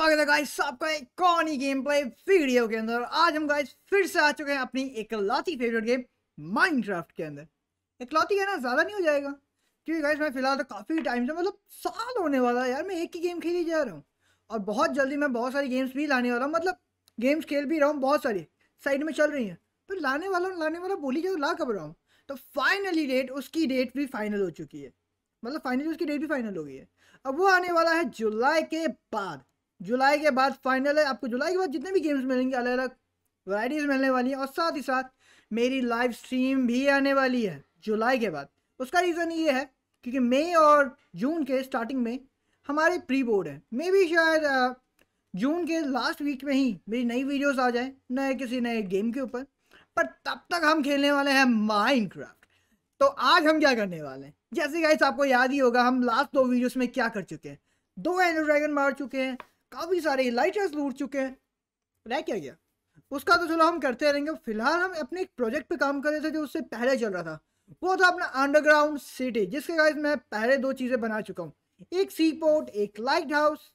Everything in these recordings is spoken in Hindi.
स्वागत है गाइस आपका एक कॉनी गेम प्ले वीडियो के अंदर आज हम गाइस फिर से आ चुके हैं अपनी एकलौती फेवरेट गेम माइनक्राफ्ट के अंदर एकलौती है ना ज़्यादा नहीं हो जाएगा क्योंकि गाइस मैं फिलहाल तो काफ़ी टाइम से मतलब साल होने वाला है यार मैं एक ही गेम खेली जा रहा हूँ और बहुत जल्दी मैं बहुत सारी गेम्स भी लाने वाला हूँ मतलब गेम्स खेल भी रहा हूँ बहुत सारी साइड में चल रही हैं पर लाने वाला हूँ लाने वाला बोली जाए तो ला कब रहा हूँ तो फाइनली डेट उसकी डेट भी फाइनल हो चुकी है मतलब फाइनली उसकी डेट भी फाइनल हो गई है अब वो आने वाला है जुलाई के बाद जुलाई के बाद फाइनल है आपको जुलाई के बाद जितने भी गेम्स मिलेंगे अलग अलग वराइटीज मिलने वाली हैं और साथ ही साथ मेरी लाइव स्ट्रीम भी आने वाली है जुलाई के बाद उसका रीज़न ये है क्योंकि मई और जून के स्टार्टिंग में हमारे प्री बोर्ड हैं मे भी शायद जून के लास्ट वीक में ही मेरी नई वीडियोस आ जाए नए किसी नए गेम के ऊपर पर तब तक हम खेलने वाले हैं माइनक्राफ्ट तो आज हम क्या करने वाले हैं जैसे गाइस आपको याद ही होगा हम लास्ट दो वीडियोस में क्या कर चुके हैं दो एंड्रो ड्रैगन मार चुके हैं काफ़ी सारे लाइटर्स लूट चुके हैं रह क्या गया उसका तो चलो हम करते रहेंगे फिलहाल हम अपने एक प्रोजेक्ट पे काम कर रहे थे जो उससे पहले चल रहा था वो था अपना अंडरग्राउंड सिटी जिसके गाइस मैं पहले दो चीज़ें बना चुका हूँ एक सी पोर्ट एक लाइट हाउस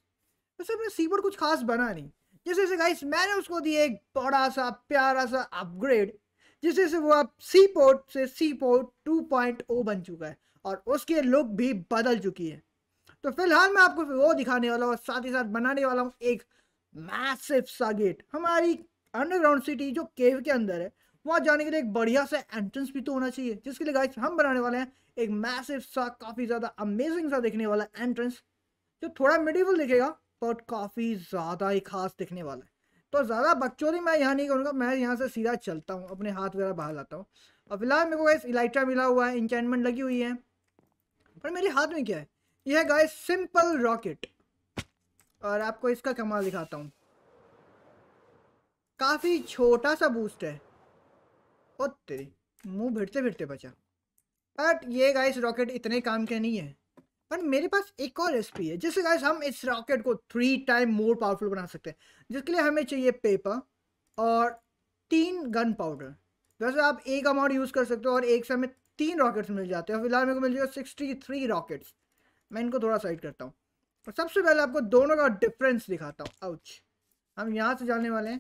वैसे अपने सी पोर्ट कुछ खास बना नहीं जैसे जैसे गाइस मैंने उसको दिया एक बड़ा सा प्यारा सा अपग्रेड जिससे से वो अब सी पोर्ट से सी पोर्ट टू बन चुका है और उसके लुक भी बदल चुकी है तो फिलहाल मैं आपको वो दिखाने वाला हूँ और साथ ही साथ बनाने वाला हूँ एक मैसिव सा गेट हमारी अंडरग्राउंड सिटी जो केव के अंदर है वहाँ जाने के लिए एक बढ़िया सा एंट्रेंस भी तो होना चाहिए जिसके लिए गाइस हम बनाने वाले हैं एक मैसिव सा काफ़ी ज़्यादा अमेजिंग सा दिखने वाला एंट्रेंस जो थोड़ा मिडिवल दिखेगा बट काफ़ी ज़्यादा ही खास दिखने वाला है तो ज़्यादा बकचोरी मैं यहाँ नहीं करूँगा मैं यहाँ से सीधा चलता हूँ अपने हाथ वगैरह बाहर लाता हूँ और फिलहाल मेरे को गाइस इलाइट्रा मिला हुआ है इंटेनमेंट लगी हुई है पर मेरे हाथ में क्या है यह है गाइस सिंपल रॉकेट और आपको इसका कमाल दिखाता हूँ काफ़ी छोटा सा बूस्ट है ओ तेरी मुंह भिड़ते भिड़ते बचा बट ये गाइस रॉकेट इतने काम के नहीं है पर मेरे पास एक और रेसिपी है जिससे गाइस हम इस रॉकेट को थ्री टाइम मोर पावरफुल बना सकते हैं जिसके लिए हमें चाहिए पेपर और तीन गन पाउडर वैसे आप एक अमाउंट यूज़ कर सकते हो और एक से हमें तीन रॉकेट्स मिल जाते हैं फिलहाल मेरे को मिल जाएगा सिक्सटी थ्री रॉकेट्स मैं इनको थोड़ा साइड करता हूँ और सबसे पहले आपको दोनों का डिफरेंस दिखाता हूँ आउच हम यहाँ से जाने वाले हैं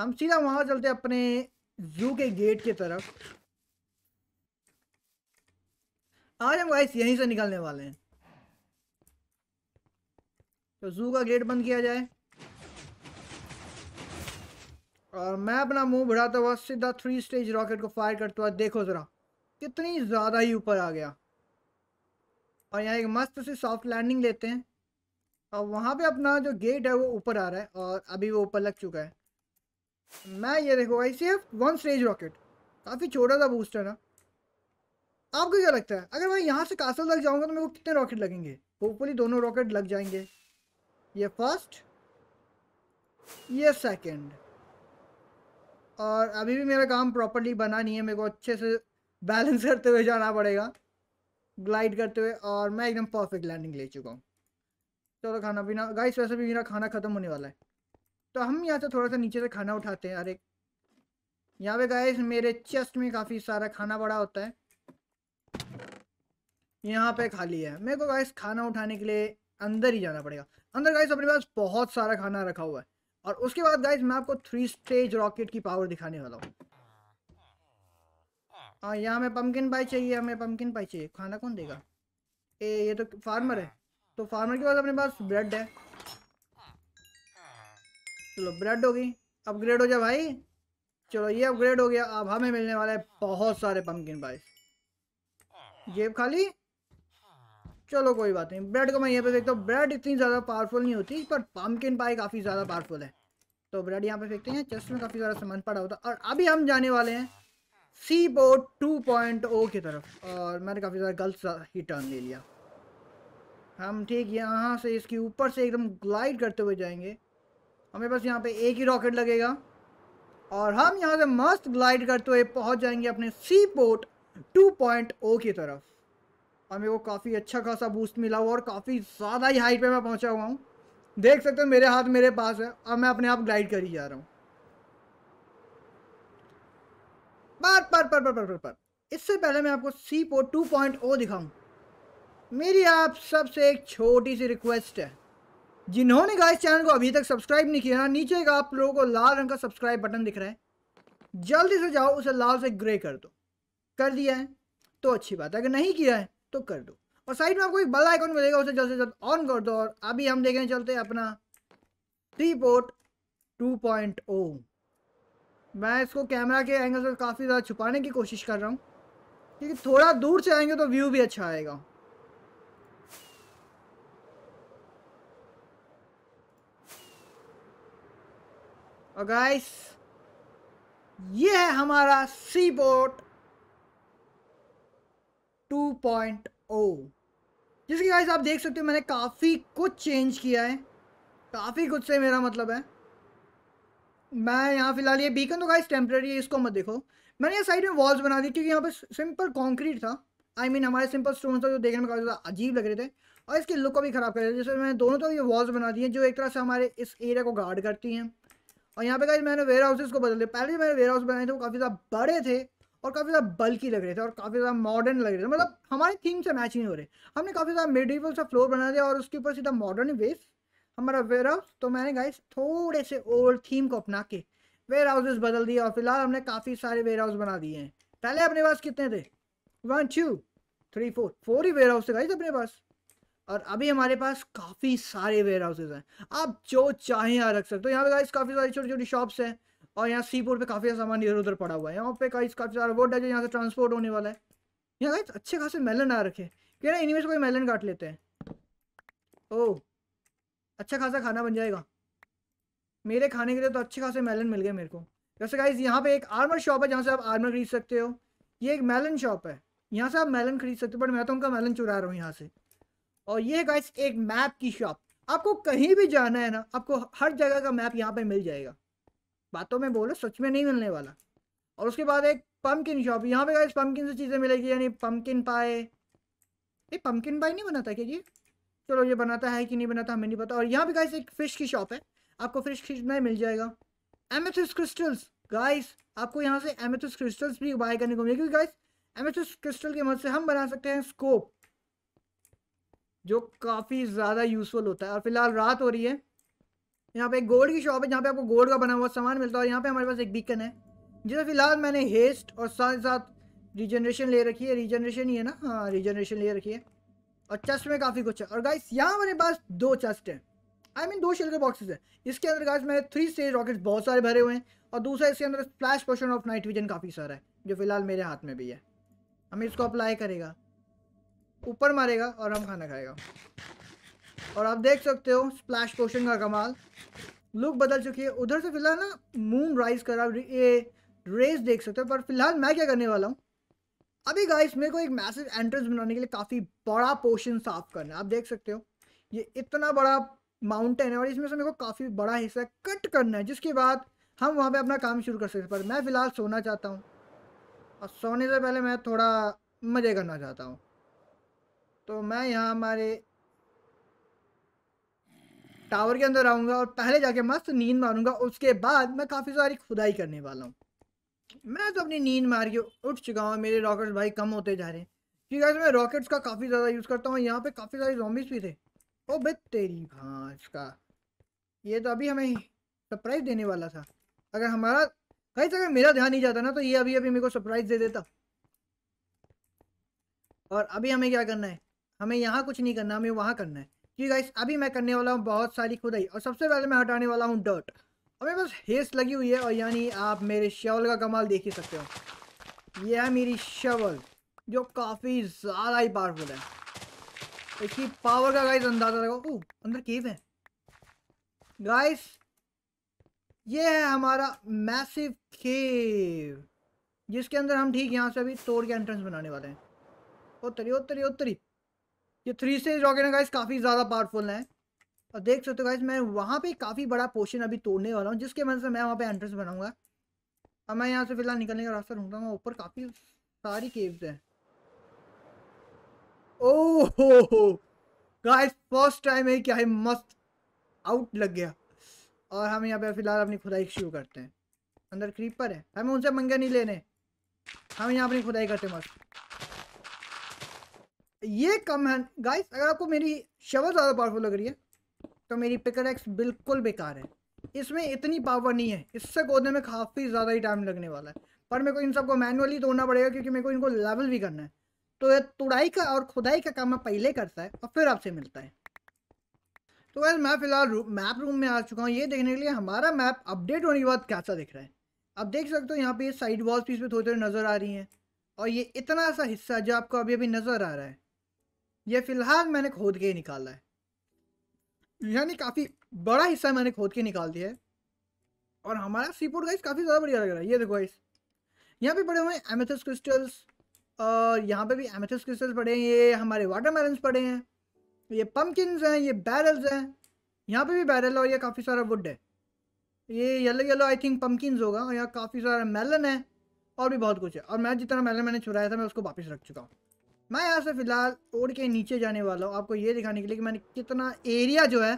हम सीधा वहाँ चलते हैं अपने जू के गेट की तरफ आज हम वाइस यहीं से निकलने वाले हैं तो जू का गेट बंद किया जाए और मैं अपना मुंह बढ़ाता हुआ सीधा थ्री स्टेज रॉकेट को फायर करता हुआ देखो ज़रा कितनी ज़्यादा ही ऊपर आ गया और यहाँ एक मस्त सी सॉफ्ट लैंडिंग लेते हैं और वहाँ पे अपना जो गेट है वो ऊपर आ रहा है और अभी वो ऊपर लग चुका है मैं ये देखो C F one stage rocket काफ़ी छोटा सा बूस्टर ना आपको क्या लगता है अगर मैं यहाँ से कासल तक जाऊँगा तो मेरे को कितने रॉकेट लगेंगे होपफुली दोनों रॉकेट लग जाएंगे ये फर्स्ट ये सेकेंड और अभी भी मेरा काम प्रॉपरली बना नहीं है मेरे को अच्छे से बैलेंस करते हुए जाना पड़ेगा ग्लाइड करते हुए और मैं एकदम परफेक्ट लैंडिंग ले चुका हूँ चलो खाना पीना गाइस वैसे भी मेरा खाना ख़त्म होने वाला है तो हम यहाँ से थोड़ा सा नीचे से खाना उठाते हैं अरे यहाँ पे गाइस मेरे चेस्ट में काफ़ी सारा खाना पड़ा होता है यहाँ पे खाली है मेरे को गाइस खाना उठाने के लिए अंदर ही जाना पड़ेगा अंदर गाइस अपने पास बहुत सारा खाना रखा हुआ है और उसके बाद गाइस मैं आपको थ्री स्टेज रॉकेट की पावर दिखाने वाला हूँ हाँ यहाँ हमें पम्पकिन पाई चाहिए हमें पम्पकिन पाई चाहिए खाना कौन देगा ए ये तो फार्मर है तो फार्मर के पास अपने पास ब्रेड है चलो ब्रेड हो गई अपग्रेड हो जाए भाई चलो ये अपग्रेड हो गया अब हमें मिलने वाला है बहुत सारे पम्पकिन पाइस जेब खाली चलो कोई बात नहीं ब्रेड को मैं यहाँ पे देखता हूँ ब्रेड इतनी ज़्यादा पावरफुल नहीं होती पर पम्पकिन पाई काफ़ी ज़्यादा पावरफुल है तो ब्रेड यहाँ पे फेंकते हैं चेस्ट में काफ़ी ज्यादा सामान पड़ा होता है और अभी हम जाने वाले हैं sea boat two point O की तरफ और मैंने काफ़ी ज़्यादा गलत सा ही टर्न ले लिया हम ठीक यहाँ से इसके ऊपर से एकदम ग्लाइड करते हुए जाएंगे हमें बस यहाँ पे एक ही रॉकेट लगेगा और हम यहाँ से मस्त ग्लाइड करते हुए पहुँच जाएंगे अपने seaport two point O की तरफ हमें वो काफ़ी अच्छा खासा बूस्ट मिला हुआ और काफ़ी ज़्यादा ही हाइट पे मैं पहुँचा हुआ हूँ देख सकते हो मेरे हाथ मेरे पास है और मैं अपने आप ग्लाइड कर ही जा रहा हूँ पर पर पर पर पर पर पर इससे पहले मैं आपको सी पो टू पॉइंट ओ दिखाऊँ मेरी आप सबसे एक छोटी सी रिक्वेस्ट है जिन्होंने कहा इस चैनल को अभी तक सब्सक्राइब नहीं किया ना नीचे का आप लोगों को लाल रंग का सब्सक्राइब बटन दिख रहा है जल्दी से जाओ उसे लाल से ग्रे कर दो कर दिया है तो अच्छी बात है अगर नहीं किया है तो कर दो और साइड में आपको एक बड़ा आइकॉन मिलेगा उसे जल्द से जल्द ऑन कर दो और अभी हम देखने चलते अपना seaport two point O मैं इसको कैमरा के एंगल से काफ़ी ज़्यादा छुपाने की कोशिश कर रहा हूँ क्योंकि थोड़ा दूर से आएंगे तो व्यू भी अच्छा आएगा और गाइस ये है हमारा sea boat two point O जिसकी गाइस आप देख सकते हो मैंने काफ़ी कुछ चेंज किया है काफ़ी कुछ से मेरा मतलब है मैं यहाँ फिलहाल ये बीकन तो गाइस टेम्प्रेरी है इसको मत देखो मैंने ये साइड में वॉल्स बना दी क्योंकि यहाँ पर सिंपल कॉन्क्रीट था आई I मीन mean, हमारे सिंपल स्टोन था जो देखने में काफ़ी ज़्यादा अजीब लग रहे थे और इसके लुक को भी ख़राब कर रहे थे जैसे मैंने दोनों तो ये वॉल्स बना दी हैं जो एक तरह से हमारे इस एरिया को गार्ड करती हैं और यहाँ पे गाइस मैंने वेयर हाउसेज को बदल दिया पहले जो मैंने वेयर हाउस बनाए थे वो काफ़ी ज़्यादा बड़े थे और काफ़ी ज़्यादा बल्कि लग रहे थे और काफ़ी ज़्यादा मॉडर्न लग रहे थे मतलब हमारे थीम से मैच नहीं हो रहे हमने काफ़ी ज़्यादा मेडिवल सा फ्लोर बना दिया और उसके ऊपर सीधा मॉडर्न वेस्ट हमारा वेयर हाउस तो मैंने गाइस थोड़े से ओल्ड थीम को अपना के वेयर हाउसेज बदल दिए और फिलहाल हमने काफ़ी सारे वेयर हाउस बना दिए हैं पहले अपने पास कितने थे one two three four four ही वेयर हाउस थे गाइस अपने पास और अभी हमारे पास काफ़ी सारे वेयर हाउसेज हैं आप जो चाहें यहाँ रख सकते हो यहाँ पे गाइस काफ़ी सारी छोटी छोटी शॉप्स हैं और यहाँ सी पोर्ट पर काफ़ी सामान इधर उधर पड़ा हुआ है यहाँ पे गाइस काफ़ी सारा वोट है जो यहाँ से ट्रांसपोर्ट होने वाला है यहाँ गाइस अच्छे खासे मेलन आ रखे क्यों ना इनमें से कोई मेलन काट लेते हैं ओह oh, अच्छा खासा खाना बन जाएगा मेरे खाने के लिए तो अच्छे खासे मेलन मिल गए मेरे को वैसे गाइज यहाँ पे एक आर्मर शॉप है जहाँ से आप आर्मर खरीद सकते हो ये एक मेलन शॉप है यहाँ से आप मेलन खरीद सकते हो बट मैं तो उनका मेलन चुरा रहा हूँ यहाँ से और ये गाइज एक मैप की शॉप आपको कहीं भी जाना है ना आपको हर जगह का मैप यहाँ पे मिल जाएगा बातों में बोलो सच में नहीं मिलने वाला और उसके बाद एक पम्पकिन शॉप यहाँ पे गाइज पम्पकिन से चीज़ें मिलेगी यानी पम्पकिन पाए ये पम्पकिन पाए नहीं बनाता क्या जी चलो ये बनाता है कि नहीं बनाता हमें नहीं पता और यहाँ पे गाइस एक फ़िश की शॉप है आपको फिश खरीदना मिल जाएगा एमेथिस क्रिस्टल्स गाइस आपको यहाँ से एमेथिस क्रिस्टल्स भी बाय करने को मिलेगा क्योंकि गाइस एमेथिस क्रिस्टल की मदद से हम बना सकते हैं स्कोप जो काफ़ी ज़्यादा यूज़फुल होता है और फिलहाल रात हो रही है यहाँ पे एक गोल्ड की शॉप है जहाँ पे आपको गोल्ड का बना हुआ सामान मिलता है और यहाँ पे हमारे पास एक बीकन है जिसे फिलहाल मैंने हेस्ट और साथ साथ रिजनरेशन ले रखी है रिजनरेशन ही है ना हाँ रिजनरेशन ले रखी है और चेस्ट में काफ़ी कुछ है और गाइस यहाँ मेरे पास दो चेस्ट हैं आई I मीन mean, दो शेल्टर बॉक्सेस है इसके अंदर गाइस मेरे थ्री स्टेज रॉकेट्स बहुत सारे भरे हुए हैं और दूसरा इसके अंदर flash potion of night vision काफ़ी सारा है जो फिलहाल मेरे हाथ में भी है हमें इसको अप्लाई करेगा ऊपर मारेगा और हम खाना खाएगा और आप देख सकते हो स्प्लैश पोशन का कमाल लुक बदल चुकी है उधर से फिलहाल ना मून राइज कर रहा ये रेस देख सकते हो पर फिलहाल मैं क्या करने वाला हूँ अभी गाइस मेरे को एक मैसेज एंट्रेंस बनाने के लिए काफ़ी बड़ा पोर्शन साफ करना है आप देख सकते हो ये इतना बड़ा माउंटेन है और इसमें से मेरे को काफ़ी बड़ा हिस्सा कट करना है जिसके बाद हम वहाँ पे अपना काम शुरू कर सकते पर मैं फ़िलहाल सोना चाहता हूँ और सोने से पहले मैं थोड़ा मज़े करना चाहता हूँ तो मैं यहाँ हमारे टावर के अंदर आऊँगा और पहले जाके मस्त नींद मारूंगा उसके बाद मैं काफ़ी सारी खुदाई करने वाला हूँ मैं तो अपनी नींद मार के उठ चुका हूँ मेरे रॉकेट्स भाई कम होते जा रहे हैं ठीक है मैं रॉकेट्स का काफ़ी ज़्यादा यूज़ करता हूँ यहाँ पे काफ़ी सारे जॉम्बिस भी थे ओ बे तेरी भाँच का ये तो अभी हमें सरप्राइज देने वाला था अगर हमारा कहीं अगर मेरा ध्यान नहीं जाता ना तो ये अभी अभी मेरे को सरप्राइज दे देता और अभी हमें क्या करना है हमें यहाँ कुछ नहीं करना हमें वहाँ करना है क्योंकि है अभी मैं करने वाला हूँ बहुत सारी खुदाई और सबसे पहले मैं हटाने वाला हूँ डर्ट और मेरे पास हेस लगी हुई है और यानी आप मेरे शवल का कमाल देख ही सकते हो यह है मेरी शवल जो काफ़ी ज़्यादा ही पावरफुल है इसकी पावर का गाइस अंदाज़ा लगा ओह अंदर केव है गाइस ये है हमारा मैसिव केव जिसके अंदर हम ठीक यहाँ से अभी तोड़ के एंट्रेंस बनाने वाले हैं उत्तरी उत्तरी उत्तरी ये थ्री स्टेज रॉकेट है गाइस काफ़ी ज़्यादा पावरफुल हैं और देख सकते हो गाइज मैं वहाँ पे काफ़ी बड़ा पोर्शन अभी तोड़ने वाला हूँ जिसके वजह से मैं वहाँ पे एंट्रेंस बनाऊँगा अब मैं यहाँ से फिलहाल निकलने का रास्ता ढूंढता हूँ ऊपर काफ़ी सारी केव्स हैं ओ हो गाइस फर्स्ट टाइम है क्या है मस्त आउट लग गया और हम यहाँ पे फिलहाल अपनी खुदाई शुरू करते हैं अंदर क्रीपर है हमें उनसे मंगे नहीं लेने हम यहाँ अपनी खुदाई करते मस्त ये कम है गाइस अगर आपको मेरी शवल ज़्यादा पावरफुल लग रही है तो मेरी पिकर एक्स बिल्कुल बेकार है इसमें इतनी पावर नहीं है इससे गोदने में काफ़ी ज़्यादा ही टाइम लगने वाला है पर मेरे को इन सबको मैनुअली तोड़ना पड़ेगा क्योंकि मेरे को इनको लेवल भी करना है तो ये तुड़ाई का और खुदाई का काम मैं पहले करता है और फिर आपसे मिलता है तो वैसे मैं फिलहाल रू, मैप रूम में आ चुका हूँ ये देखने के लिए हमारा मैप अपडेट होने के बाद कैसा दिख रहा है आप देख सकते हो यहाँ पे साइड वॉल्स भी इसमें थोड़ी थोड़ी नज़र आ रही हैं और ये इतना सा हिस्सा जो आपको अभी अभी नज़र आ रहा है ये फ़िलहाल मैंने खोद के ही निकाला है यानी काफ़ी बड़ा हिस्सा मैंने खोद के निकाल दिया है और हमारा सी पोर्ट गाइस काफ़ी ज़्यादा बढ़िया लग रहा है ये देखो गाइस यहाँ पे पड़े हुए हैं एमेथस क्रिस्टल्स और यहाँ पे भी एमेथस क्रिस्टल्स पड़े हैं ये हमारे वाटर मेलन्स पड़े हैं ये पम्पकिनस हैं ये बैरल्स हैं यहाँ पे भी बैरल और ये काफ़ी सारा वुड है ये yellow yellow I think pumpkins होगा और यहाँ काफ़ी सारा मेलन है और भी बहुत कुछ है और मैं जितना मेलन मैंने छुराया था मैं उसको वापस रख चुका हूँ मैं यहाँ से फ़िलहाल ओढ़ के नीचे जाने वाला हूँ आपको ये दिखाने के लिए कि मैंने कितना एरिया जो है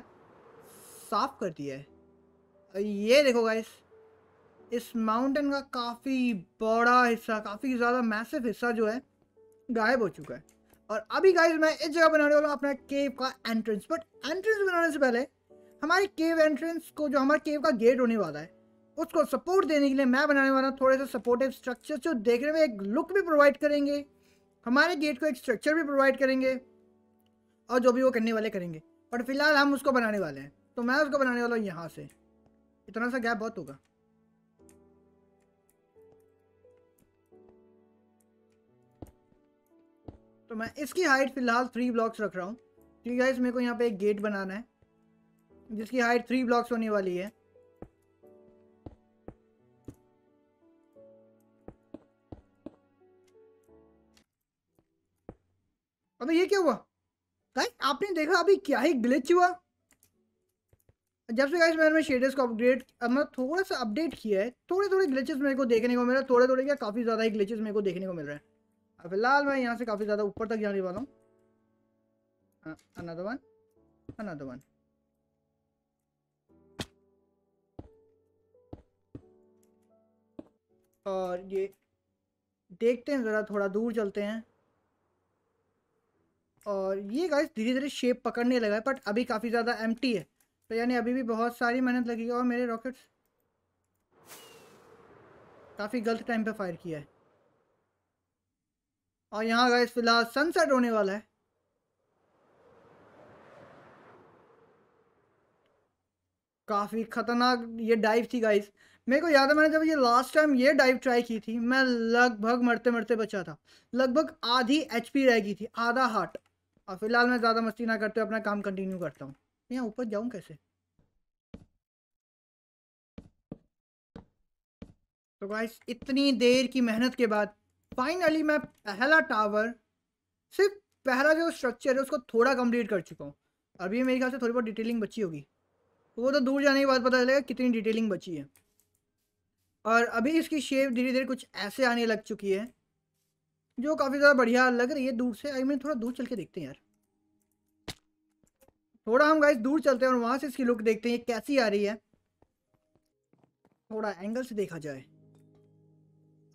साफ कर दिया है ये देखो गाइस इस माउंटेन का काफ़ी बड़ा हिस्सा काफ़ी ज़्यादा मैसिव हिस्सा जो है गायब हो चुका है और अभी गाइस मैं इस जगह बनाने वाला हूँ अपना केव का एंट्रेंस बट एंट्रेंस बनाने से पहले हमारे केव एंट्रेंस को जो हमारे केव का गेट होने वाला है उसको सपोर्ट देने के लिए मैं बनाने वाला हूँ थोड़े से सपोर्टिव स्ट्रक्चर जो देखने में एक लुक भी प्रोवाइड करेंगे हमारे गेट को एक स्ट्रक्चर भी प्रोवाइड करेंगे और जो भी वो करने वाले करेंगे बट फिलहाल हम उसको बनाने वाले हैं तो मैं उसको बनाने वाला हूँ यहाँ से इतना सा गैप बहुत होगा तो मैं इसकी हाइट फिलहाल थ्री ब्लॉक्स रख रहा हूँ ठीक है मेरे को यहाँ पे एक गेट बनाना है जिसकी हाइट थ्री ब्लॉक्स होने वाली है अबे तो ये क्या हुआ गाइस आपने देखा अभी क्या ही ग्लिच हुआ जब से गाइस मैंने शेडर्स को अपग्रेड मतलब थोड़ा सा अपडेट किया है थोड़े थोड़े ग्लिचेस मेरे को देखने को मिल रहा है थोड़े थोड़े क्या काफ़ी ज़्यादा ही ग्लिचेस मेरे को देखने को मिल रहा है फिलहाल मैं यहाँ से काफ़ी ज़्यादा ऊपर तक जाने वाला हूँ अनादर वन अनादर वन और ये देखते हैं ज़रा थोड़ा दूर चलते हैं और ये गाइस धीरे धीरे शेप पकड़ने लगा है बट अभी काफ़ी ज़्यादा एम है तो यानी अभी भी बहुत सारी मेहनत लगी और मेरे रॉकेट्स काफ़ी गलत टाइम पे फायर किया है और यहाँ गाइस फिलहाल सनसेट होने वाला है काफ़ी ख़तरनाक ये डाइव थी गाइस मेरे को याद है मैंने जब ये लास्ट टाइम ये डाइव ट्राई की थी मैं लगभग मरते मरते बचा था लगभग आधी एचपी रह गई थी आधा हार्ट और फिलहाल मैं ज़्यादा मस्ती ना करते हुए अपना काम कंटिन्यू करता हूँ यहाँ ऊपर जाऊँ कैसे तो गाइस इतनी देर की मेहनत के बाद फाइनली मैं पहला टावर सिर्फ पहला जो स्ट्रक्चर है उसको थोड़ा कंप्लीट कर चुका हूँ अभी मेरे ख्याल से थोड़ी बहुत डिटेलिंग बची होगी तो वो तो दूर जाने के बाद पता चलेगा कितनी डिटेलिंग बची है और अभी इसकी शेप धीरे धीरे कुछ ऐसे आने लग चुकी है जो काफ़ी ज़्यादा बढ़िया लग रही है दूर से आई मीन थोड़ा दूर चल के देखते हैं यार थोड़ा हम गाइस दूर चलते हैं और वहां से इसकी लुक देखते हैं कैसी आ रही है थोड़ा एंगल से देखा जाए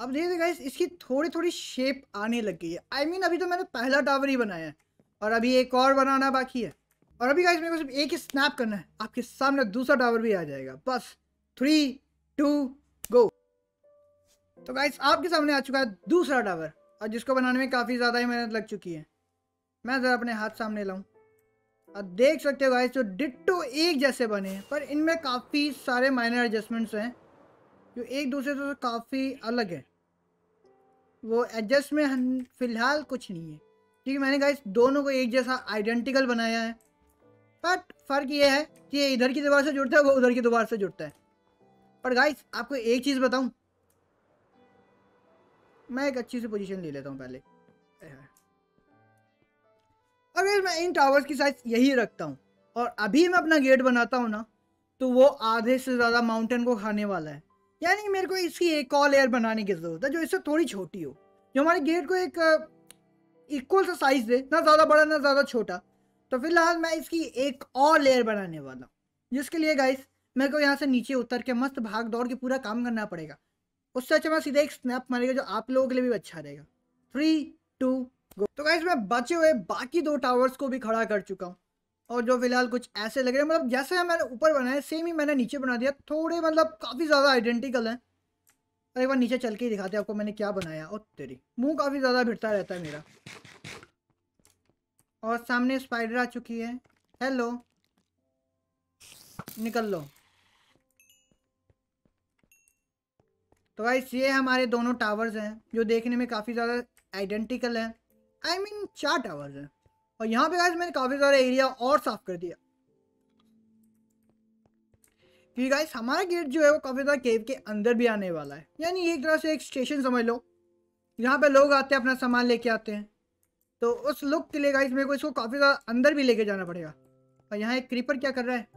अब देखिए गाइस इसकी थोड़ी थोड़ी शेप आने लग गई है आई I मीन mean, अभी तो मैंने पहला टावर ही बनाया है और अभी एक और बनाना बाकी है और अभी गाइस मेरे को सिर्फ एक ही स्नैप करना है आपके सामने दूसरा टावर भी आ जाएगा बस थ्री टू गो तो गाइस आपके सामने आ चुका है दूसरा टावर और जिसको बनाने में काफ़ी ज़्यादा ही मेहनत लग चुकी है मैं ज़रा अपने हाथ सामने लाऊं आप देख सकते हो गाइस जो डिट्टो एक जैसे बने हैं पर इनमें काफ़ी सारे माइनर एडजस्टमेंट्स हैं जो एक दूसरे से काफ़ी अलग है वो एडजस्टमेंट फ़िलहाल कुछ नहीं है ठीक है मैंने गाइस दोनों को एक जैसा आइडेंटिकल बनाया है बट फ़र्क ये है कि ये इधर की दीवार से जुड़ता है वो उधर की दीवार से जुड़ता है पर गाइस आपको एक चीज़ बताऊँ मैं एक अच्छी सी पोजीशन ले लेता हूँ पहले और फिर मैं इन टावर्स की साइज यही रखता हूँ और अभी मैं अपना गेट बनाता हूँ ना तो वो आधे से ज़्यादा माउंटेन को खाने वाला है यानी मेरे को इसकी एक और लेयर बनाने की ज़रूरत है जो इससे थोड़ी छोटी हो जो हमारे गेट को एक इक्वल सा साइज़ दे ना ज़्यादा बड़ा ना ज़्यादा छोटा तो फिलहाल मैं इसकी एक और लेयर बनाने वाला हूँ जिसके लिए गाइस मेरे को यहाँ से नीचे उतर के मस्त भाग दौड़ के पूरा काम करना पड़ेगा उससे अच्छा मैं सीधा एक स्नैप मारेगा जो आप लोगों के लिए भी अच्छा रहेगा थ्री टू गो तो गाइज मैं बचे हुए बाकी दो टावर्स को भी खड़ा कर चुका हूँ और जो फिलहाल कुछ ऐसे लग रहे हैं मतलब जैसे मैंने ऊपर बनाया सेम ही मैंने नीचे बना दिया थोड़े मतलब काफ़ी ज़्यादा आइडेंटिकल हैं और एक बार नीचे चल के ही दिखाते हैं आपको मैंने क्या बनाया और तेरी मुंह काफ़ी ज़्यादा भिड़ता रहता है मेरा और सामने स्पाइडर आ चुकी है हेलो निकल लो तो गाइस ये हमारे दोनों टावर्स हैं जो देखने में काफ़ी ज़्यादा आइडेंटिकल हैं आई मीन चार टावर्स हैं और यहाँ पे गाइस मैंने काफ़ी सारा एरिया और साफ कर दिया क्योंकि गाइस हमारा गेट जो है वो काफ़ी ज़्यादा केव के अंदर भी आने वाला है यानी एक तरह से एक स्टेशन समझ लो यहाँ पे लोग आते हैं अपना सामान लेके आते हैं तो उस लुक के लिए गाइस मेरे को इसको काफ़ी ज़्यादा अंदर भी लेके जाना पड़ेगा और यहाँ एक क्रीपर क्या कर रहा है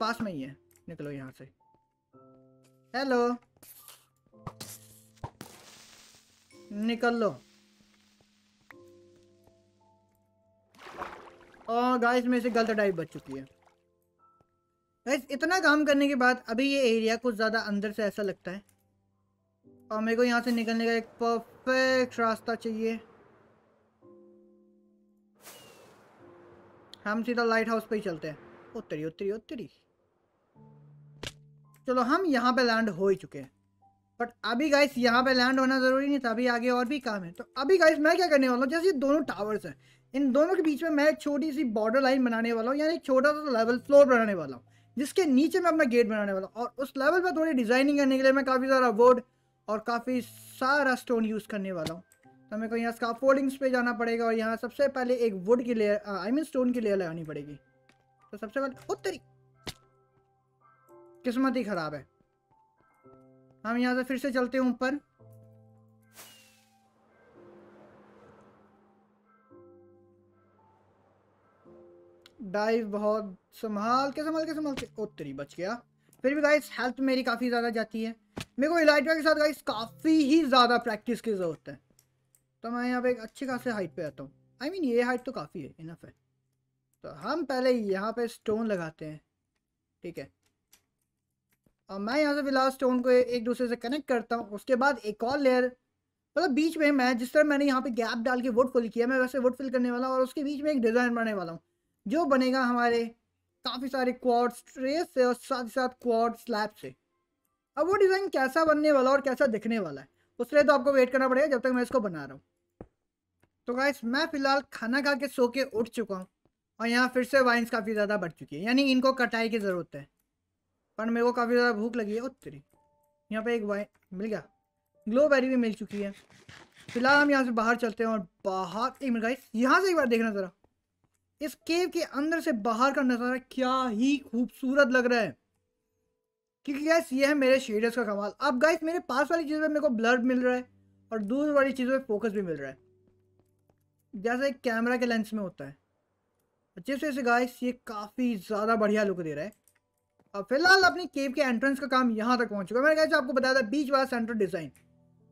पास में ही है निकलो यहाँ से हेलो निकल लो और गाइस में से गलत डाइव बच चुकी है गाइस इतना काम करने के बाद अभी ये एरिया कुछ ज़्यादा अंदर से ऐसा लगता है और मेरे को यहाँ से निकलने का एक परफेक्ट रास्ता चाहिए हम सीधा लाइट हाउस पे ही चलते हैं उत्तरी उत्तरी उत्तरी चलो हम यहाँ पे लैंड हो ही चुके हैं बट अभी गाइस यहाँ पे लैंड होना ज़रूरी नहीं था अभी आगे और भी काम है तो अभी गाइस मैं क्या करने वाला हूँ जैसे ये दोनों टावर्स हैं इन दोनों के बीच में मैं एक छोटी सी बॉर्डर लाइन बनाने वाला हूँ यानी छोटा सा लेवल फ्लोर बनाने वाला हूँ जिसके नीचे मैं अपना गेट बनाने वाला हूँ और उस लेवल पर थोड़ी डिज़ाइनिंग करने के लिए मैं काफ़ी सारा वोड और काफ़ी सारा स्टोन यूज़ करने वाला हूँ तो मेरे को यहाँ स्का फोल्डिंग्स पे जाना पड़ेगा और यहाँ सबसे पहले एक वुड की लेयर आई मीन स्टोन की लेयर लगानी पड़ेगी तो सबसे पहले उत्तरी किस्मत ही खराब है हम यहाँ से फिर से चलते हैं ऊपर डाइव बहुत संभाल के संभाल के संभाल के उत्तरी बच गया फिर भी गाइस हेल्थ मेरी काफ़ी ज़्यादा जाती है मेरे को इलाइटा के साथ गाइस काफ़ी ही ज़्यादा प्रैक्टिस की ज़रूरत है तो मैं यहाँ पे एक अच्छी खासे हाइट पे आता हूँ आई मीन ये हाइट तो काफ़ी है इनफ है तो हम पहले यहाँ पे स्टोन लगाते हैं ठीक है अब मैं यहाँ से फिलहाल स्टोन को एक दूसरे से कनेक्ट करता हूँ उसके बाद एक और लेयर मतलब बीच में मैं जिस तरह मैंने यहाँ पे गैप डाल के वुड फिल किया मैं वैसे वुड फिल करने वाला हूँ और उसके बीच में एक डिज़ाइन बनाने वाला हूँ जो बनेगा हमारे काफ़ी सारे क्वाड ट्रेस से और साथ ही साथ क्वाड स्लैब से अब वो डिज़ाइन कैसा बनने वाला और कैसा दिखने वाला है उस तो आपको वेट करना पड़ेगा जब तक मैं इसको बना रहा हूँ तो गाइस मैं फ़िलहाल खाना खा के सो के उठ चुका हूँ और यहाँ फिर से वाइन्स काफ़ी ज़्यादा बढ़ चुकी है यानी इनको कटाई की ज़रूरत है पर मेरे को काफ़ी ज़्यादा भूख लगी है उत्तरी यहाँ पे एक वाइन मिल गया ग्लो बेरी भी मिल चुकी है फिलहाल हम यहाँ से बाहर चलते हैं और बाहर एक मिनट गाइस यहाँ से एक बार देखना ज़रा इस केव के अंदर से बाहर का नज़ारा क्या ही खूबसूरत लग रहा है क्योंकि गैस ये है मेरे शेडर्स का कमाल अब गाइस मेरे पास वाली चीज़ पर मेरे को ब्लर मिल रहा है और दूर वाली चीज़ों पर फोकस भी मिल रहा है जैसे कैमरा के लेंस में होता है जिस वजह से गाइस ये काफ़ी ज़्यादा बढ़िया लुक दे रहा है फिलहाल अपनी केव के एंट्रेंस का काम यहाँ तक पहुँच चुका है मैंने कहा जो अच्छा, आपको बताया था बीच वाला सेंट्रल डिज़ाइन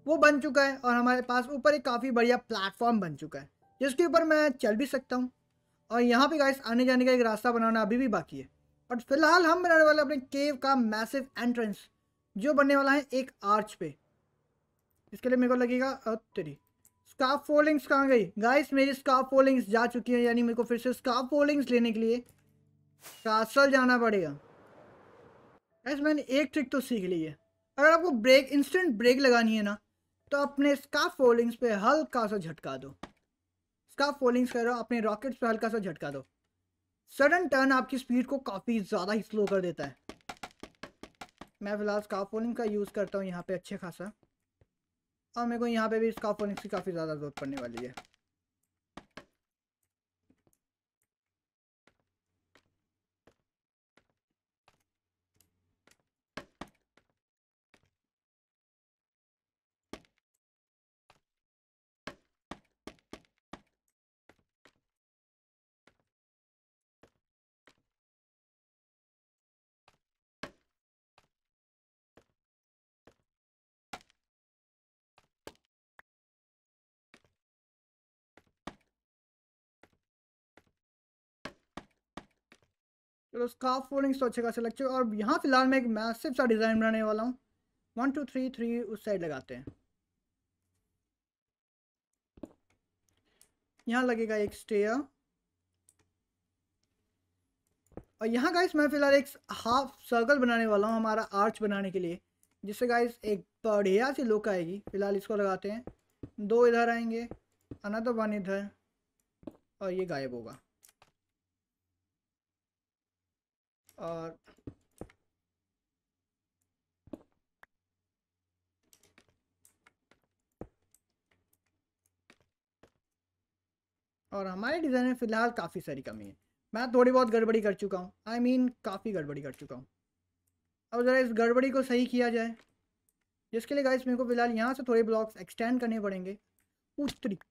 वो बन चुका है और हमारे पास ऊपर एक काफ़ी बढ़िया प्लेटफॉर्म बन चुका है जिसके ऊपर मैं चल भी सकता हूँ और यहाँ पे गाइस आने जाने का एक रास्ता बनाना अभी भी बाकी है बट फिलहाल हम बनाने वाले अपने केव का मैसिव एंट्रेंस जो बनने वाला है एक आर्च पे इसके लिए मेरे को लगेगा तेरी स्काफ फोल्डिंग्स कहाँ गई गाइस मेरी स्काफ फोल्डिंग्स जा चुकी है यानी मेरे को फिर से स्काफ फोल्डिंग्स लेने के लिए कासल जाना पड़ेगा गैस मैंने एक ट्रिक तो सीख ली है अगर आपको ब्रेक इंस्टेंट ब्रेक लगानी है ना तो अपने स्काफ फोल्डिंग्स पे हल्का सा झटका दो स्काफ फोल्डिंग्स कर रहा हूँ अपने रॉकेट्स पे हल्का सा झटका दो सडन टर्न आपकी स्पीड को काफ़ी ज़्यादा ही स्लो कर देता है मैं फ़िलहाल स्काफ फोल्डिंग का यूज़ करता हूँ यहाँ पे अच्छे खासा और मेरे को यहाँ पे भी स्काफ फोल्डिंग्स की काफ़ी ज़्यादा ज़रूरत पड़ने वाली है चलो स्काफ फोल्डिंग तो अच्छे खास लग चुके और यहाँ फिलहाल मैं एक मैसिव सा डिज़ाइन बनाने वाला हूँ वन टू थ्री थ्री उस साइड लगाते हैं यहाँ लगेगा एक स्टेयर और यहाँ गाइस मैं फिलहाल एक हाफ सर्कल बनाने वाला हूँ हमारा आर्च बनाने के लिए जिससे गाइस एक बढ़िया सी लुक आएगी फिलहाल इसको लगाते हैं दो इधर आएंगे अनदर वन इधर और ये गायब होगा और और हमारे डिज़ाइन में फ़िलहाल काफ़ी सारी कमी है मैं थोड़ी बहुत गड़बड़ी कर चुका हूँ आई मीन काफ़ी गड़बड़ी कर चुका हूँ अब ज़रा इस गड़बड़ी को सही किया जाए जिसके लिए गाइस मेरे को फिलहाल यहाँ से थोड़े ब्लॉक्स एक्सटेंड करने पड़ेंगे उस तरीके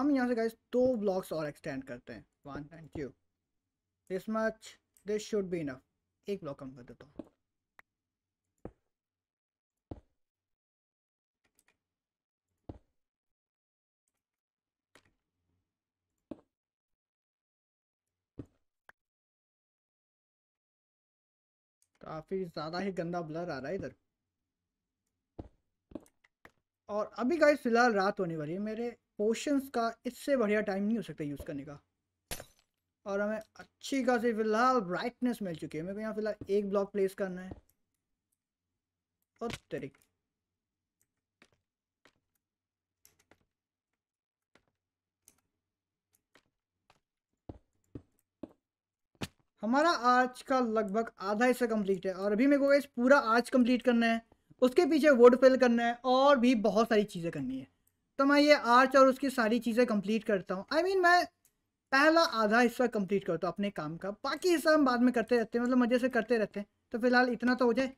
हम यहाँ से गाइस दो ब्लॉक्स और एक्सटेंड करते हैं one and two this much this should be enough एक ब्लॉक कम कर देता हूँ काफ़ी ज़्यादा ही गंदा ब्लर आ रहा है इधर और अभी गाइस फिलहाल रात होने वाली है मेरे पोशंस का इससे बढ़िया टाइम नहीं हो सकता यूज़ करने का और हमें अच्छी खासी फिलहाल ब्राइटनेस मिल चुकी है मेरे को यहाँ फिलहाल एक ब्लॉक प्लेस करना है और तरीक हमारा आज का लगभग आधा हिस्सा कंप्लीट है और अभी मेरे को इस पूरा आज कंप्लीट करना है उसके पीछे वोट फिल करना है और भी बहुत सारी चीज़ें करनी है तो मैं ये आर्च और उसकी सारी चीज़ें कंप्लीट करता हूँ आई मीन मैं पहला आधा हिस्सा कंप्लीट करता हूँ अपने काम का बाकी हिस्सा हम बाद में करते रहते हैं मतलब मज़े से करते रहते हैं तो फिलहाल इतना तो हो जाए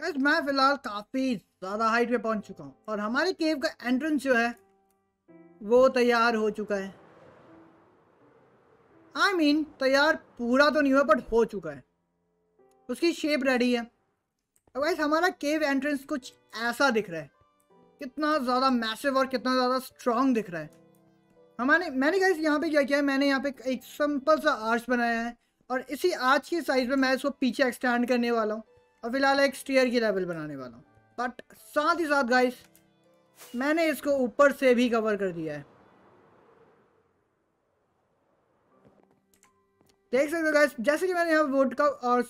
बस मैं फिलहाल काफ़ी ज़्यादा हाइट पे पहुंच चुका हूँ और हमारे केव का एंट्रेंस जो है वो तैयार हो चुका है आई I मीन mean, तैयार पूरा तो नहीं हुआ बट हो चुका है उसकी शेप रेडी है वैसे हमारा केव एंट्रेंस कुछ ऐसा दिख रहा है कितना ज़्यादा मैसिव और कितना ज़्यादा स्ट्रांग दिख रहा है हमारे मैंने गाइस यहाँ पे क्या किया है मैंने यहाँ पे एक सिंपल सा आर्च बनाया है और इसी आर्च के साइज़ में मैं इसको पीछे एक्सटैंड करने वाला हूँ और फिलहाल एक स्टेयर की लेवल बनाने वाला हूँ बट साथ ही साथ गाइस मैंने इसको ऊपर से भी कवर कर दिया है देख सकते हो गाइस जैसे कि मैंने यहाँ वोट का और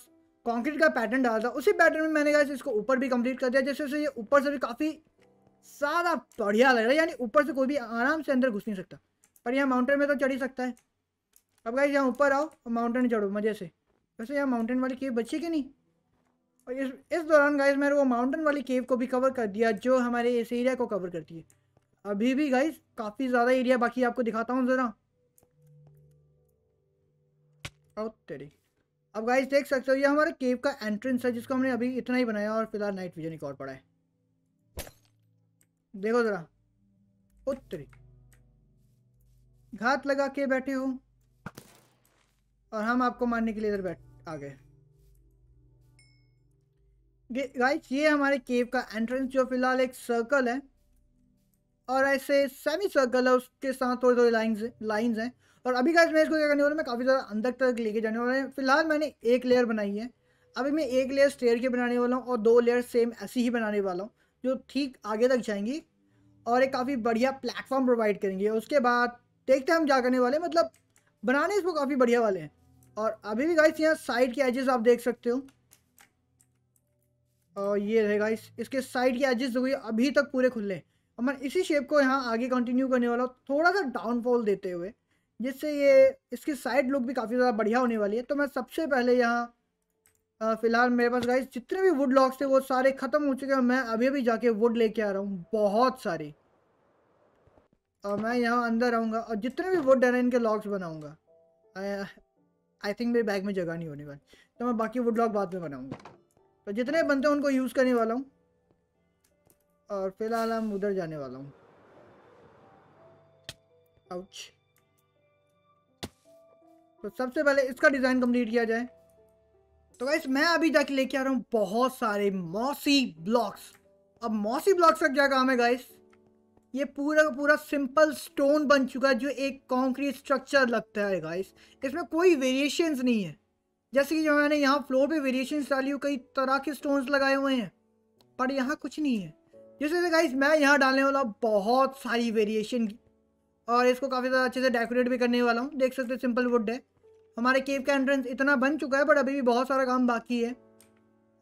कंक्रीट का पैटर्न डाला था उसी पैटर्न में मैंने गाइस इसको ऊपर भी कंप्लीट कर दिया जैसे जैसे ये ऊपर से भी काफ़ी सारा बढ़िया लग रहा है यानी ऊपर से कोई भी आराम से अंदर घुस नहीं सकता पर यहाँ माउंटेन में तो चढ़ ही सकता है अब गाइस यहाँ ऊपर आओ और माउंटेन चढ़ो मज़े से वैसे यहाँ माउंटेन वाली केव बची कि नहीं और इस इस दौरान गाइज मैंने वो माउंटेन वाली केव को भी कवर कर दिया जो हमारे इस एरिया को कवर करती है अभी भी गाइज काफ़ी ज़्यादा एरिया बाकी आपको दिखाता हूँ ज़रा और तेरी अब गाइस देख सकते हो ये हमारे केव का एंट्रेंस है जिसको हमने अभी इतना ही बनाया और फिलहाल नाइट विजन एक और पड़ा है देखो जरा उत्तरी घात लगा के बैठे हो और हम आपको मारने के लिए इधर बैठ आ गए गाइस ये हमारे केव का एंट्रेंस जो फिलहाल एक सर्कल है और ऐसे सेमी सर्कल है उसके साथ थोड़ी थोड़ी लाइंस लाइंस हैं और अभी गाइस मैं इसको क्या करने वाला मैं काफ़ी ज़्यादा अंदर तक लेके जाने वाला हूँ फिलहाल मैंने एक लेयर बनाई है अभी मैं एक लेयर स्टेयर के बनाने वाला हूँ और दो लेयर सेम ऐसी ही बनाने वाला हूँ जो ठीक आगे तक जाएंगी और एक काफ़ी बढ़िया प्लेटफॉर्म प्रोवाइड करेंगे उसके बाद देखते हैं हम क्या करने वाले मतलब बनाने इसको काफ़ी बढ़िया वाले हैं और अभी भी गाइस यहाँ साइड के एजेस आप देख सकते हो और ये रहे गाइस इसके साइड के एजेस जो अभी तक पूरे खुले हैं और मैं इसी शेप को यहाँ आगे कंटिन्यू करने वाला हूँ थोड़ा सा डाउनफॉल देते हुए जिससे ये इसकी साइड लुक भी काफ़ी ज़्यादा बढ़िया होने वाली है तो मैं सबसे पहले यहाँ फिलहाल मेरे पास गाइस जितने भी वुड लॉक्स थे वो सारे ख़त्म हो चुके हैं मैं अभी अभी जाके वुड लेके आ रहा हूँ बहुत सारे और मैं यहाँ अंदर आऊँगा और जितने भी वुड है ना इनके लॉक्स बनाऊँगा आई थिंक मेरे बैग में जगह नहीं होने वाली तो मैं बाकी वुड लॉक बाद में बनाऊँगा तो जितने बनते हैं उनको यूज़ करने वाला हूँ और फिलहाल हम उधर जाने वाला हूँ तो सबसे पहले इसका डिज़ाइन कम्प्लीट किया जाए तो गाइस मैं अभी तक लेके आ रहा हूँ बहुत सारे मौसी ब्लॉक्स अब मौसी ब्लॉक्स का क्या काम है गाइस ये पूरा का पूरा सिंपल स्टोन बन चुका है जो एक कॉन्क्रीट स्ट्रक्चर लगता है गाइस इसमें कोई वेरिएशंस नहीं है जैसे कि जो मैंने यहाँ फ्लोर पे वेरिएशंस डाली हुई कई तरह के स्टोन्स लगाए हुए हैं पर यहाँ कुछ नहीं है जैसे गाइस मैं यहाँ डालने वाला बहुत सारी वेरिएशन और इसको काफ़ी ज़्यादा अच्छे से डेकोरेट भी करने वाला हूँ देख सकते सिंपल वुड है हमारे केव का एंट्रेंस इतना बन चुका है बट अभी भी बहुत सारा काम बाकी है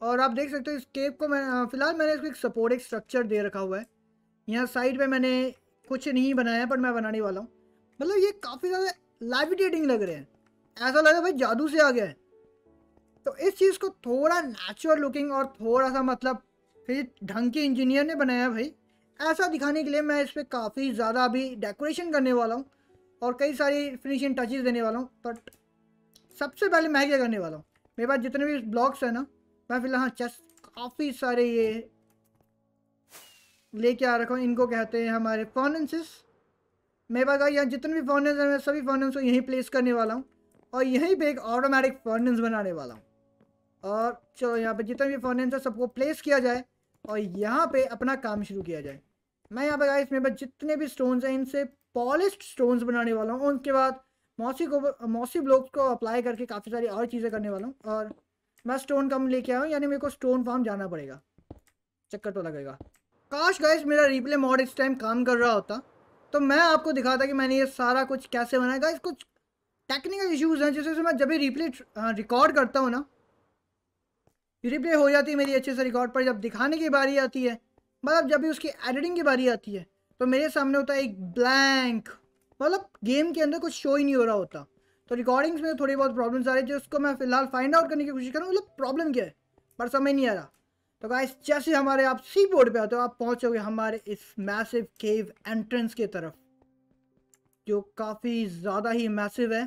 और आप देख सकते हो इस केव को मैं फ़िलहाल मैंने इसको एक सपोर्ट एक स्ट्रक्चर दे रखा हुआ है यहाँ साइड पे मैंने कुछ नहीं बनाया है पर मैं बनाने वाला हूँ मतलब ये काफ़ी ज़्यादा लाइविटेटिंग लग रहे हैं ऐसा लग रहा है भाई जादू से आ गया है तो इस चीज़ को थोड़ा नेचुरल लुकिंग और थोड़ा सा मतलब फिर ढंग के इंजीनियर ने बनाया भाई ऐसा दिखाने के लिए मैं इस पर काफ़ी ज़्यादा अभी डेकोरेशन करने वाला हूँ और कई सारी फिनिशिंग टचेज देने वाला हूँ बट सबसे पहले मैं क्या करने वाला हूँ मेरे पास जितने भी ब्लॉक्स हैं ना मैं फिलहाल हाँ चेस्ट काफ़ी सारे ये लेके आ रखा हूँ इनको कहते हैं हमारे फॉर्नेंसेस मेरे पास यहाँ जितने भी फॉर्नेंस हैं मैं सभी फॉर्नेंस को यहीं प्लेस करने वाला हूँ और यहीं पर एक ऑटोमेटिक फॉर्नेंस बनाने वाला हूँ और चलो यहाँ पर जितने भी फॉर्नेंस है सबको प्लेस किया जाए और यहाँ पर अपना काम शुरू किया जाए मैं यहाँ पे गाइस मेरे पास जितने भी स्टोन्स हैं इनसे पॉलिश स्टोन्स बनाने वाला हूँ उनके बाद मौसी को मौसी ब्लॉक्स को अप्लाई करके काफ़ी सारी और चीज़ें करने वाला हूँ और मैं स्टोन कम लेके आया हूँ यानी मेरे को स्टोन फार्म जाना पड़ेगा चक्कर तो लगेगा काश गैस मेरा रिप्ले मॉड इस टाइम काम कर रहा होता तो मैं आपको दिखाता कि मैंने ये सारा कुछ कैसे बनाया गाइस कुछ टेक्निकल इश्यूज हैं जैसे मैं जब भी रिप्ले रिकॉर्ड हाँ, करता हूँ ना रिप्ले हो जाती है मेरी अच्छे से रिकॉर्ड पर जब दिखाने की बारी आती है मतलब जब भी उसकी एडिटिंग की बारी आती है तो मेरे सामने होता है एक ब्लैंक मतलब गेम के अंदर कुछ शो ही नहीं हो रहा होता तो रिकॉर्डिंग्स में थोड़ी बहुत प्रॉब्लम्स आ रही है जिसको मैं फिलहाल फाइंड आउट करने की कोशिश कर रहा हूँ मतलब प्रॉब्लम क्या है पर समझ नहीं आ रहा तो गाइस जैसे हमारे आप सी बोर्ड पे आते हो आप पहुंचोगे हमारे इस मैसिव केव एंट्रेंस के तरफ जो काफ़ी ज़्यादा ही मैसिव है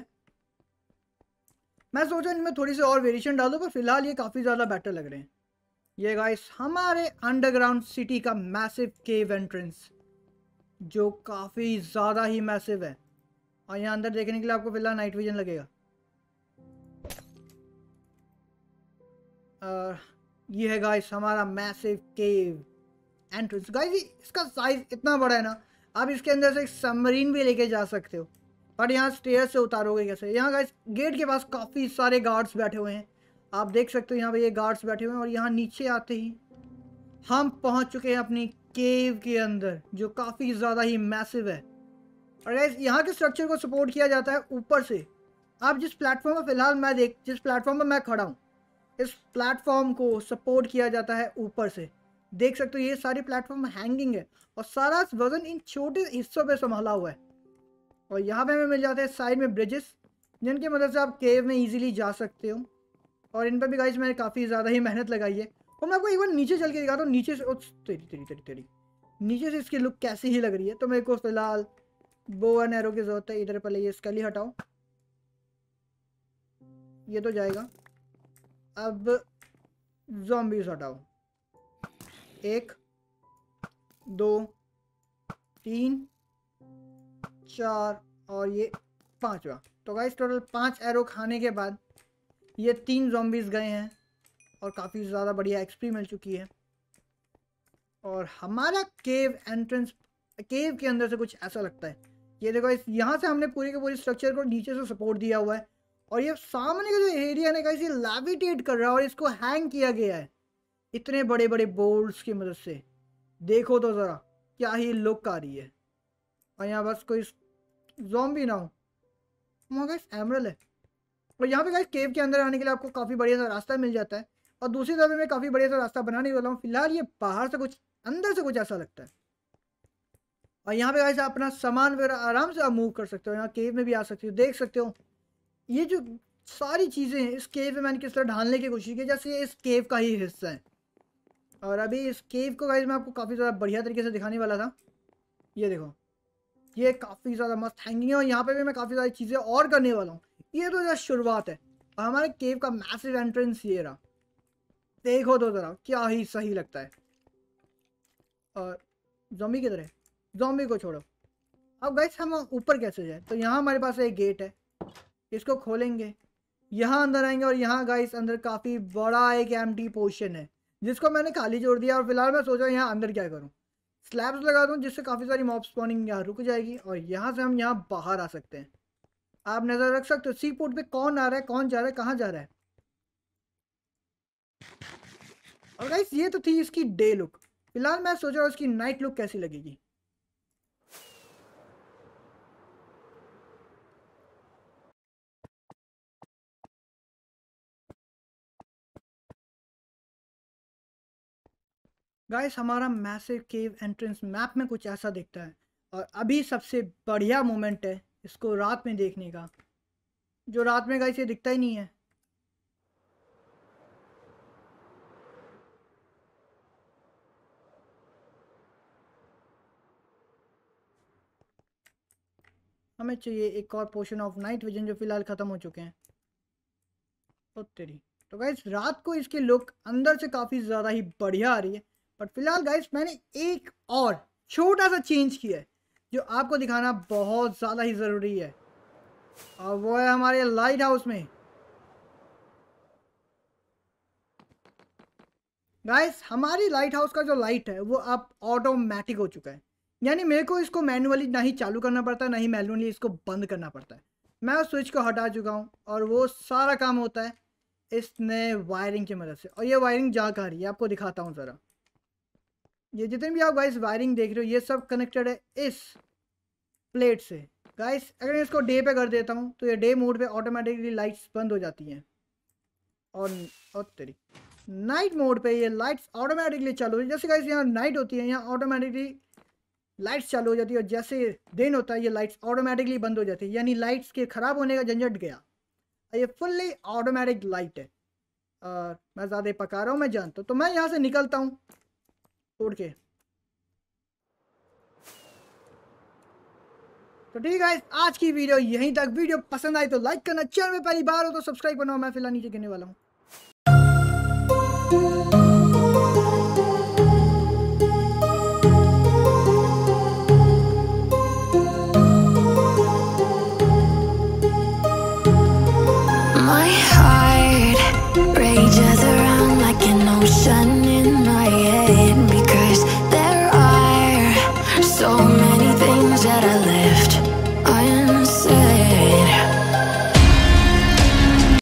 मैं सोचा इनमें थोड़ी सी और वेरिएशन डालूँ पर फिलहाल ये काफ़ी ज़्यादा बेटर लग रहे हैं ये गाइस हमारे अंडरग्राउंड सिटी का मैसिव केव एंट्रेंस जो काफ़ी ज़्यादा ही मैसिव है और यहाँ अंदर देखने के लिए आपको फिलहाल नाइट विजन लगेगा और ये है गाइस हमारा मैसिव केव एंट्रेंस गाइस इसका साइज इतना बड़ा है ना आप इसके अंदर से एक सबमरीन भी लेके जा सकते हो बट यहाँ स्टेयर से उतारोगे कैसे यहाँ गाइस गेट के पास काफ़ी सारे गार्ड्स बैठे हुए हैं आप देख सकते हो यहाँ पे ये गार्ड्स बैठे हुए हैं और यहाँ नीचे आते ही हम पहुँच चुके हैं अपनी केव के अंदर जो काफ़ी ज़्यादा ही मैसिव है और यहाँ के स्ट्रक्चर को सपोर्ट किया जाता है ऊपर से आप जिस प्लेटफॉर्म पर फिलहाल मैं देख जिस प्लेटफॉर्म पर मैं खड़ा हूँ इस प्लेटफॉर्म को सपोर्ट किया जाता है ऊपर से देख सकते हो ये सारी प्लेटफॉर्म हैंगिंग है और सारा वजन इन छोटे हिस्सों पे संभाला हुआ है और यहाँ पे हमें मिल जाते हैं साइड में ब्रिजेस जिनकी मदद से आप केव में इजीली जा सकते हो और इन पर भी गाइज मैंने काफ़ी ज़्यादा ही मेहनत लगाई है और मैं आपको एक बार नीचे चल के दिखाता हूँ नीचे से तेरी तेरी तेरी तेरी नीचे से इसकी लुक कैसी ही लग रही है तो मेरे को फिलहाल बो एंड एरो की जरूरत है इधर पहले ये स्कैली हटाओ ये तो जाएगा अब जॉम्बीज हटाओ एक दो तीन चार और ये पांचवा तो गाइस टोटल पांच एरो खाने के बाद ये तीन जॉम्बीज गए हैं और काफ़ी ज़्यादा बढ़िया एक्सपी मिल चुकी है और हमारा केव एंट्रेंस केव के अंदर से कुछ ऐसा लगता है ये देखो इस यहाँ से हमने पूरी के पूरी स्ट्रक्चर को नीचे से सपोर्ट दिया हुआ है और ये सामने का जो एरिया ने कहीं लेविटेट कर रहा है और इसको हैंग किया गया है इतने बड़े बड़े बोर्ड्स की मदद से देखो तो ज़रा क्या ही लुक आ रही है और यहाँ बस कोई भी ना हो वहाँ का एमरल है और यहाँ पे गाइस केव के अंदर आने के लिए आपको काफ़ी बढ़िया सा रास्ता मिल जाता है और दूसरी तरफ मैं काफ़ी बढ़िया सा रास्ता बनाने वाला हूँ फिलहाल ये बाहर से कुछ अंदर से कुछ ऐसा लगता है और यहाँ पे ऐसा अपना सामान वगैरह आराम से आप मूव कर सकते हो यहाँ केव में भी आ सकते हो देख सकते हो ये जो सारी चीज़ें हैं इस केव में मैंने किस तरह ढालने की कोशिश की जैसे ये इस केव का ही हिस्सा है और अभी इस केव को गाइज मैं आपको काफ़ी ज़्यादा बढ़िया तरीके से दिखाने वाला था ये देखो ये काफ़ी ज़्यादा मस्त हैंगिंग है और यहाँ पे भी मैं काफ़ी सारी चीज़ें और करने वाला हूँ ये तो ज़्यादा शुरुआत है और हमारे केव का मैसिव एंट्रेंस ये रहा देखो तो जरा क्या ही सही लगता है और जॉम्बी किधर है जॉम्बी को छोड़ो अब गाइस हम ऊपर कैसे जाए तो यहाँ हमारे पास एक गेट है इसको खोलेंगे यहाँ अंदर आएंगे और यहाँ गाइस अंदर काफ़ी बड़ा एक एम पोर्शन है जिसको मैंने खाली जोड़ दिया और फिलहाल मैं सोचा यहाँ अंदर क्या करूँ स्लैब्स लगा दूँ जिससे काफ़ी सारी मॉप स्पॉनिंग यहाँ रुक जाएगी और यहाँ से हम यहाँ बाहर आ सकते हैं आप नज़र रख सकते हो सी पोर्ट पर कौन आ रहा है कौन जा रहा है कहाँ जा रहा है और गाइस ये तो थी इसकी डे लुक फिलहाल मैं सोच रहा हूँ इसकी नाइट लुक कैसी लगेगी गाइस हमारा मैसिव केव एंट्रेंस मैप में कुछ ऐसा दिखता है और अभी सबसे बढ़िया मोमेंट है इसको रात में देखने का जो रात में गाइस ये दिखता ही नहीं है हमें चाहिए एक और पोर्शन ऑफ नाइट विजन जो फिलहाल ख़त्म हो चुके हैं तो तेरी तो गाइज रात को इसकी लुक अंदर से काफ़ी ज़्यादा ही बढ़िया आ रही है बट फिलहाल गाइज मैंने एक और छोटा सा चेंज किया है जो आपको दिखाना बहुत ज़्यादा ही ज़रूरी है और वो है हमारे लाइट हाउस में गाइस हमारी लाइट हाउस का जो लाइट है वो अब ऑटोमेटिक हो चुका है यानी मेरे को इसको मैनुअली ना ही चालू करना पड़ता है ना ही मैनुअली इसको बंद करना पड़ता है मैं उस स्विच को हटा चुका हूँ और वो सारा काम होता है इस नए वायरिंग की मदद से और ये वायरिंग जा कर रही है आपको दिखाता हूँ ज़रा ये जितने भी आप गाइस वायरिंग देख रहे हो ये सब कनेक्टेड है इस प्लेट से गाइस अगर मैं इसको डे पे कर देता हूँ तो ये डे मोड पे ऑटोमेटिकली लाइट्स बंद हो जाती हैं और और तेरी नाइट मोड पे ये लाइट्स ऑटोमेटिकली चालू हो जैसे गाइस यहाँ नाइट होती है यहाँ ऑटोमेटिकली लाइट्स चालू हो जाती है और जैसे दिन होता है ये लाइट्स ऑटोमेटिकली बंद हो जाती है यानी लाइट्स के ख़राब होने का झंझट गया ये फुल्ली ऑटोमेटिक लाइट है और मैं ज़्यादा पका रहा हूँ मैं जानता हूँ तो मैं यहाँ से निकलता हूँ तोड़ के तो ठीक है आज की वीडियो यहीं तक वीडियो पसंद आई तो लाइक करना चैनल में पहली बार हो तो सब्सक्राइब करना मैं फिलहाल नीचे गिरने वाला हूँ